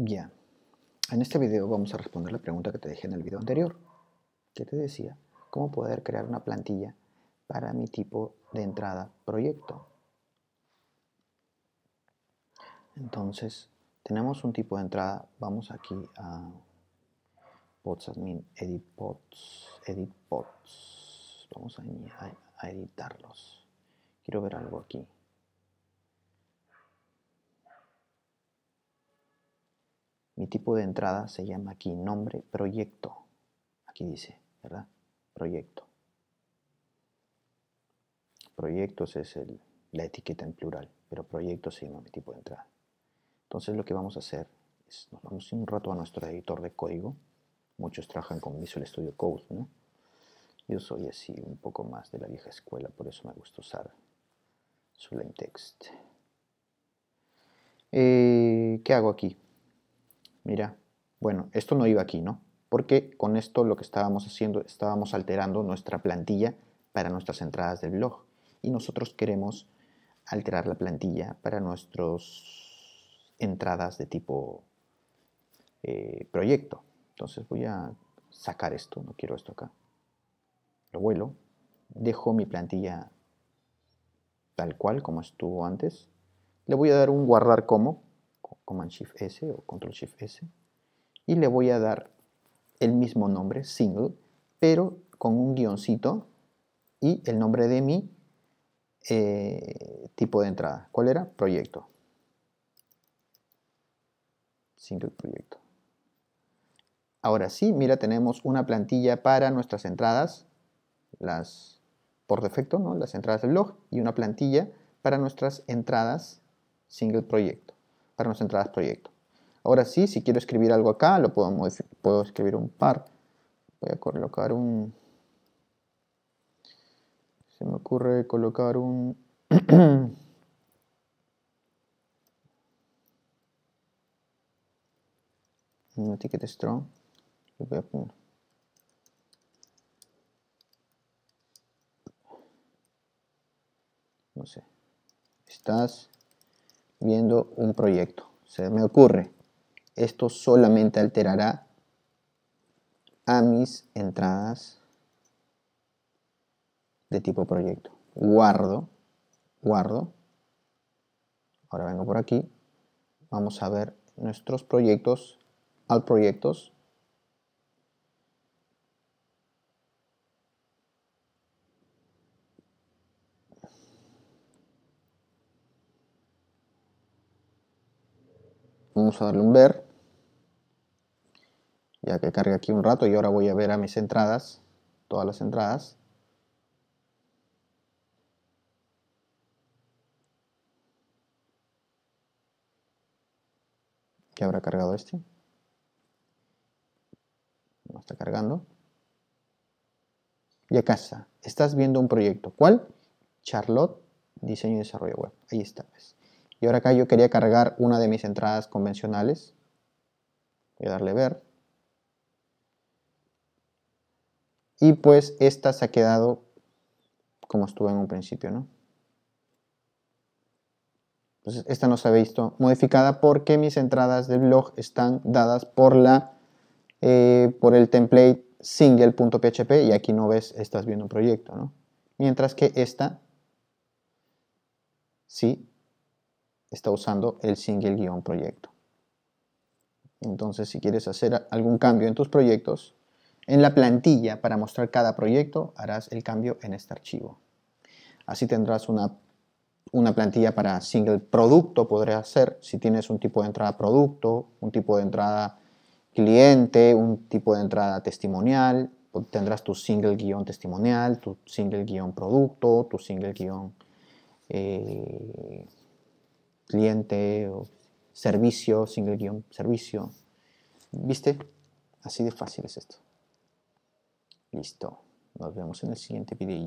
Bien, en este video vamos a responder la pregunta que te dejé en el video anterior, que te decía cómo poder crear una plantilla para mi tipo de entrada proyecto. Entonces, tenemos un tipo de entrada, vamos aquí a Pods Admin, Edit Pods, Edit vamos a editarlos. Quiero ver algo aquí. Mi tipo de entrada se llama aquí nombre proyecto. Aquí dice, ¿verdad? Proyecto. Proyectos es la etiqueta en plural, pero proyecto se llama mi tipo de entrada. Entonces lo que vamos a hacer es, nos vamos un rato a nuestro editor de código. Muchos trabajan con Visual Studio Code, ¿no? Yo soy así un poco más de la vieja escuela, por eso me gusta usar Sublime Text. Eh, ¿Qué hago aquí? Mira, bueno, esto no iba aquí, ¿no? Porque con esto lo que estábamos haciendo, estábamos alterando nuestra plantilla para nuestras entradas del blog. Y nosotros queremos alterar la plantilla para nuestras entradas de tipo eh, proyecto. Entonces voy a sacar esto, no quiero esto acá. Lo vuelo, dejo mi plantilla tal cual como estuvo antes. Le voy a dar un guardar como Command Shift S o Control Shift S y le voy a dar el mismo nombre, single, pero con un guioncito y el nombre de mi eh, tipo de entrada. ¿Cuál era? Proyecto. Single proyecto. Ahora sí, mira, tenemos una plantilla para nuestras entradas, las por defecto, ¿no? las entradas del blog, y una plantilla para nuestras entradas single project para entradas proyecto. Ahora sí, si quiero escribir algo acá, lo puedo Puedo escribir un par. Voy a colocar un... Se me ocurre colocar un... un ticket strong. Lo voy a poner. No sé. Estás viendo un proyecto. Se me ocurre, esto solamente alterará a mis entradas de tipo proyecto. Guardo, guardo. Ahora vengo por aquí. Vamos a ver nuestros proyectos, al proyectos. Vamos a darle un ver. Ya que cargue aquí un rato y ahora voy a ver a mis entradas, todas las entradas. ya habrá cargado este? No está cargando. Y acá está. Estás viendo un proyecto. ¿Cuál? Charlotte, diseño y desarrollo web. Ahí está. Y ahora acá yo quería cargar una de mis entradas convencionales. Voy a darle ver. Y pues esta se ha quedado como estuvo en un principio, ¿no? esta no se ha visto modificada porque mis entradas del blog están dadas por la eh, por el template single.php y aquí no ves, estás viendo un proyecto, ¿no? Mientras que esta sí está usando el single-proyecto. Entonces, si quieres hacer algún cambio en tus proyectos, en la plantilla para mostrar cada proyecto, harás el cambio en este archivo. Así tendrás una, plantilla para single producto, podré hacer, si tienes un tipo de entrada producto, un tipo de entrada cliente, un tipo de entrada testimonial, tendrás tu single guión testimonial, tu single guión producto, tu single guión eh, cliente o servicio, single guión, servicio. ¿Viste? Así de fácil es esto. Listo. Nos vemos en el siguiente video.